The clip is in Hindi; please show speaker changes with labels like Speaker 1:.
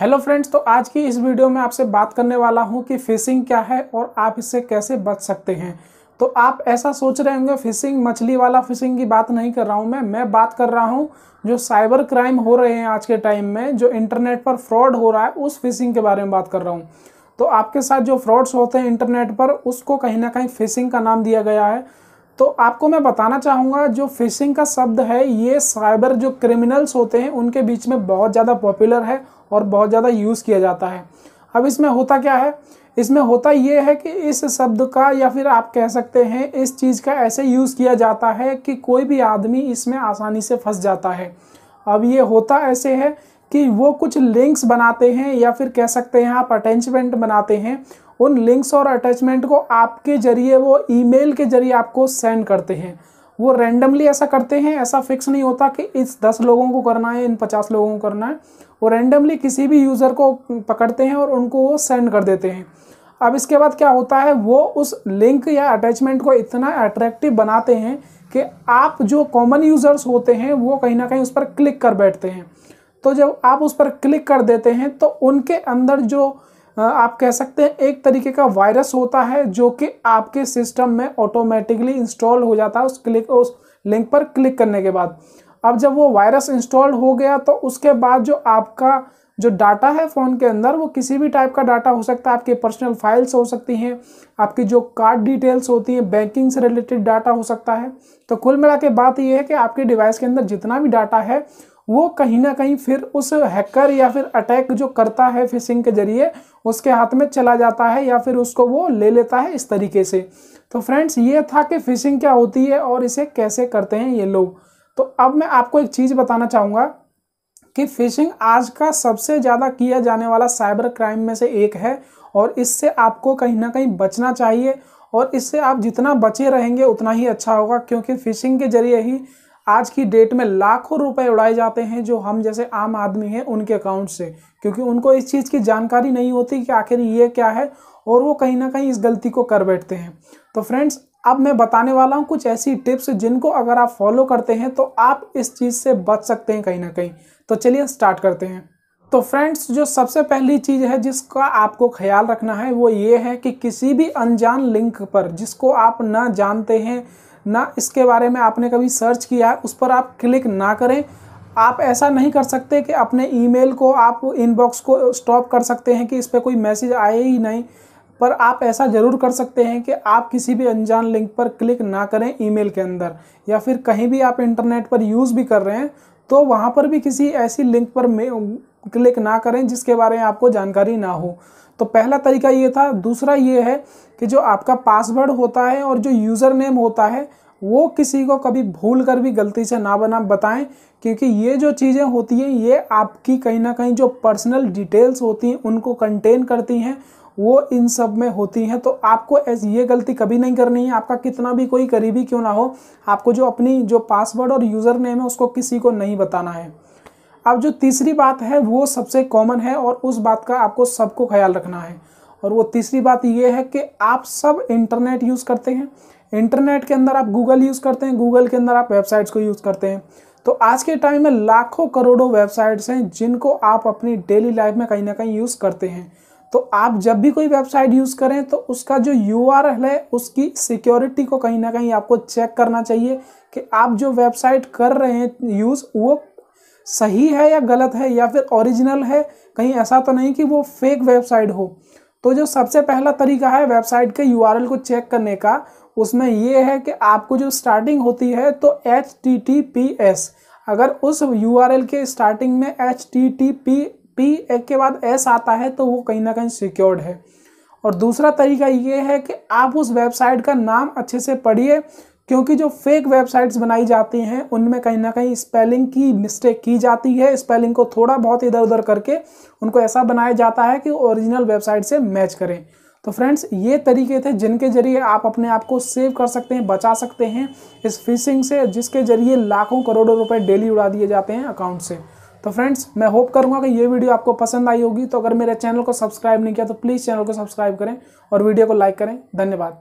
Speaker 1: हेलो फ्रेंड्स तो आज की इस वीडियो में आपसे बात करने वाला हूं कि फिशिंग क्या है और आप इससे कैसे बच सकते हैं तो आप ऐसा सोच रहे होंगे फिशिंग मछली वाला फिशिंग की बात नहीं कर रहा हूं मैं मैं बात कर रहा हूं जो साइबर क्राइम हो रहे हैं आज के टाइम में जो इंटरनेट पर फ्रॉड हो रहा है उस फिशिंग के बारे में बात कर रहा हूँ तो आपके साथ जो फ्रॉड्स होते हैं इंटरनेट पर उसको कहीं ना कहीं फिशिंग का नाम दिया गया है तो आपको मैं बताना चाहूँगा जो फिशिंग का शब्द है ये साइबर जो क्रिमिनल्स होते हैं उनके बीच में बहुत ज़्यादा पॉपुलर है और बहुत ज़्यादा यूज़ किया जाता है अब इसमें होता क्या है इसमें होता ये है कि इस शब्द का या फिर आप कह सकते हैं इस चीज़ का ऐसे यूज़ किया जाता है कि कोई भी आदमी इसमें आसानी से फंस जाता है अब ये होता ऐसे है कि वो कुछ लिंक्स बनाते हैं या फिर कह सकते हैं आप अटैचमेंट बनाते हैं उन लिंक्स और अटैचमेंट को आपके जरिए वो ईमेल के जरिए आपको सेंड करते हैं वो रैंडमली ऐसा करते हैं ऐसा फिक्स नहीं होता कि इस दस लोगों को करना है इन पचास लोगों को करना है वो रैंडमली किसी भी यूज़र को पकड़ते हैं और उनको वो सेंड कर देते हैं अब इसके बाद क्या होता है वो उस लिंक या अटैचमेंट को इतना अट्रैक्टिव बनाते हैं कि आप जो कॉमन यूज़र्स होते हैं वो कहीं ना कहीं उस पर क्लिक कर बैठते हैं तो जब आप उस पर क्लिक कर देते हैं तो उनके अंदर जो आप कह सकते हैं एक तरीके का वायरस होता है जो कि आपके सिस्टम में ऑटोमेटिकली इंस्टॉल हो जाता है उस क्लिक उस लिंक पर क्लिक करने के बाद अब जब वो वायरस इंस्टॉल हो गया तो उसके बाद जो आपका जो डाटा है फ़ोन के अंदर वो किसी भी टाइप का डाटा हो सकता है आपके पर्सनल फाइल्स हो सकती हैं आपकी जो कार्ड डिटेल्स होती हैं बैंकिंग से रिलेटेड डाटा हो सकता है तो कुल मिला के बात यह है कि आपके डिवाइस के अंदर जितना भी डाटा है वो कहीं ना कहीं फिर उस हैकर या फिर अटैक जो करता है फिशिंग के जरिए उसके हाथ में चला जाता है या फिर उसको वो ले लेता है इस तरीके से तो फ्रेंड्स ये था कि फिशिंग क्या होती है और इसे कैसे करते हैं ये लोग तो अब मैं आपको एक चीज़ बताना चाहूँगा कि फिशिंग आज का सबसे ज़्यादा किया जाने वाला साइबर क्राइम में से एक है और इससे आपको कहीं ना कहीं बचना चाहिए और इससे आप जितना बचे रहेंगे उतना ही अच्छा होगा क्योंकि फिशिंग के जरिए ही आज की डेट में लाखों रुपए उड़ाए जाते हैं जो हम जैसे आम आदमी हैं उनके अकाउंट से क्योंकि उनको इस चीज़ की जानकारी नहीं होती कि आखिर ये क्या है और वो कहीं ना कहीं इस गलती को कर बैठते हैं तो फ्रेंड्स अब मैं बताने वाला हूँ कुछ ऐसी टिप्स जिनको अगर आप फॉलो करते हैं तो आप इस चीज़ से बच सकते हैं कहीं ना कहीं तो चलिए स्टार्ट करते हैं तो फ्रेंड्स जो सबसे पहली चीज़ है जिसका आपको ख्याल रखना है वो ये है कि किसी भी अनजान लिंक पर जिसको आप ना जानते हैं ना इसके बारे में आपने कभी सर्च किया है उस पर आप क्लिक ना करें आप ऐसा नहीं कर सकते कि अपने ईमेल को आप इनबॉक्स को स्टॉप कर सकते हैं कि इस पर कोई मैसेज आए ही नहीं पर आप ऐसा ज़रूर कर सकते हैं कि आप किसी भी अनजान लिंक पर क्लिक ना करें ईमेल के अंदर या फिर कहीं भी आप इंटरनेट पर यूज़ भी कर रहे हैं तो वहाँ पर भी किसी ऐसी लिंक पर क्लिक ना करें जिसके बारे में आपको जानकारी ना हो तो पहला तरीका ये था दूसरा ये है कि जो आपका पासवर्ड होता है और जो यूज़र नेम होता है वो किसी को कभी भूल कर भी गलती से ना बना बताएं क्योंकि ये जो चीज़ें होती हैं ये आपकी कहीं ना कहीं जो पर्सनल डिटेल्स होती हैं उनको कंटेन करती हैं वो इन सब में होती हैं तो आपको ऐसी ये गलती कभी नहीं करनी है आपका कितना भी कोई करीबी क्यों ना हो आपको जो अपनी जो पासवर्ड और यूज़र नेम है उसको किसी को नहीं बताना है अब जो तीसरी बात है वो सबसे कॉमन है और उस बात का आपको सबको ख्याल रखना है और वो तीसरी बात ये है कि आप सब इंटरनेट यूज़ करते हैं इंटरनेट के अंदर आप गूगल यूज़ करते हैं गूगल के अंदर आप वेबसाइट्स को यूज़ करते हैं तो आज के टाइम में लाखों करोड़ों वेबसाइट्स हैं जिनको आप अपनी डेली लाइफ में कहीं ना कहीं यूज़ करते हैं तो आप जब भी कोई वेबसाइट यूज़ करें तो उसका जो यू है उसकी सिक्योरिटी को कहीं ना कहीं आपको चेक करना चाहिए कि आप जो वेबसाइट कर रहे हैं यूज़ वो सही है या गलत है या फिर ओरिजिनल है कहीं ऐसा तो नहीं कि वो फेक वेबसाइट हो तो जो सबसे पहला तरीका है वेबसाइट के यू को चेक करने का उसमें ये है कि आपको जो स्टार्टिंग होती है तो एच अगर उस यू के स्टार्टिंग में H T T P P एक के बाद एस आता है तो वो कहीं ना कहीं सिक्योर्ड है और दूसरा तरीका ये है कि आप उस वेबसाइट का नाम अच्छे से पढ़िए क्योंकि जो फेक वेबसाइट्स बनाई जाती हैं उनमें कहीं ना कहीं स्पेलिंग की मिस्टेक की जाती है स्पेलिंग को थोड़ा बहुत इधर उधर करके उनको ऐसा बनाया जाता है कि ओरिजिनल वेबसाइट से मैच करें तो फ्रेंड्स ये तरीके थे जिनके जरिए आप अपने आप को सेव कर सकते हैं बचा सकते हैं इस फिशिंग से जिसके जरिए लाखों करोड़ों रुपए डेली उड़ा दिए जाते हैं अकाउंट से तो फ्रेंड्स मैं होप करूंगा कि ये वीडियो आपको पसंद आई होगी तो अगर मेरे चैनल को सब्सक्राइब नहीं किया तो प्लीज़ चैनल को सब्सक्राइब करें और वीडियो को लाइक करें धन्यवाद